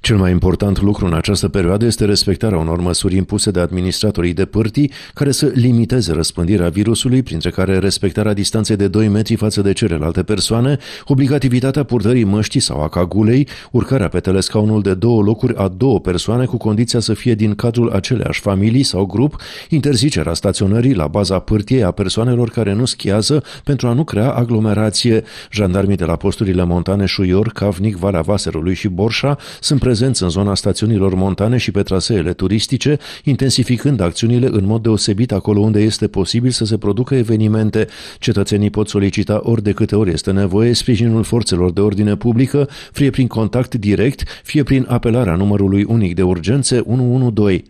Cel mai important lucru în această perioadă este respectarea unor măsuri impuse de administratorii de pârtii care să limiteze răspândirea virusului, printre care respectarea distanței de 2 metri față de celelalte persoane, obligativitatea purtării măștii sau a cagulei, urcarea pe telescaunul de două locuri a două persoane cu condiția să fie din cadrul aceleași familii sau grup, interzicerea staționării la baza pârtiei a persoanelor care nu schiază pentru a nu crea aglomerație. Jandarmii de la posturile montane Șuior, Cavnic, Valea Vaserului și Borșa sunt prezenți în zona stațiunilor montane și pe traseele turistice, intensificând acțiunile în mod deosebit acolo unde este posibil să se producă evenimente. Cetățenii pot solicita ori de câte ori este nevoie sprijinul forțelor de ordine publică, fie prin contact direct, fie prin apelarea numărului unic de urgențe 112.